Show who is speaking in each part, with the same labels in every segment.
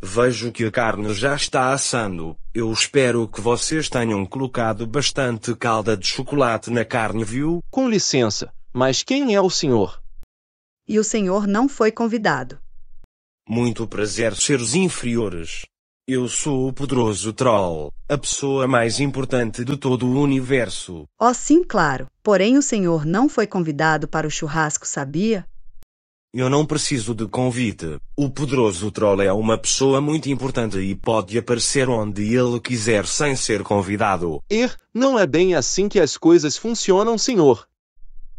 Speaker 1: Vejo que a carne já está assando. Eu espero que vocês tenham colocado bastante calda de chocolate na carne, viu? Com licença, mas quem é o senhor?
Speaker 2: E o senhor não foi convidado.
Speaker 1: Muito prazer, seres inferiores. Eu sou o poderoso Troll, a pessoa mais importante de todo o universo.
Speaker 2: Oh, sim, claro. Porém, o senhor não foi convidado para o churrasco, sabia?
Speaker 1: Eu não preciso de convite. O poderoso troll é uma pessoa muito importante e pode aparecer onde ele quiser sem ser convidado. Er, não é bem assim que as coisas funcionam, senhor.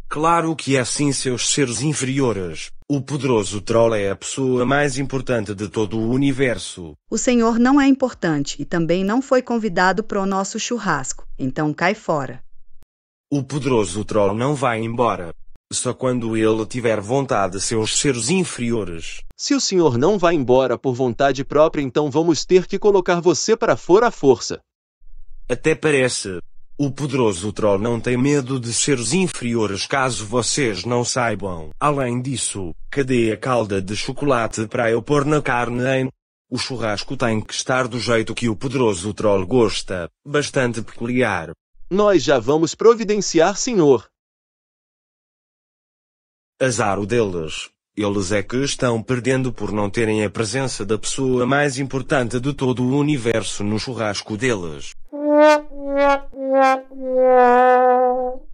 Speaker 1: Claro que é assim, seus seres inferiores. O poderoso troll é a pessoa mais importante de todo o universo.
Speaker 2: O senhor não é importante e também não foi convidado para o nosso churrasco, então cai fora.
Speaker 1: O poderoso troll não vai embora. Só quando ele tiver vontade seus seres inferiores. Se o senhor não vai embora por vontade própria, então vamos ter que colocar você para fora à força. Até parece. O poderoso troll não tem medo de seres inferiores caso vocês não saibam. Além disso, cadê a calda de chocolate para eu pôr na carne, hein? O churrasco tem que estar do jeito que o poderoso troll gosta, bastante peculiar. Nós já vamos providenciar, senhor. Azar o deles. Eles é que estão perdendo por não terem a presença da pessoa mais importante de todo o universo no churrasco deles.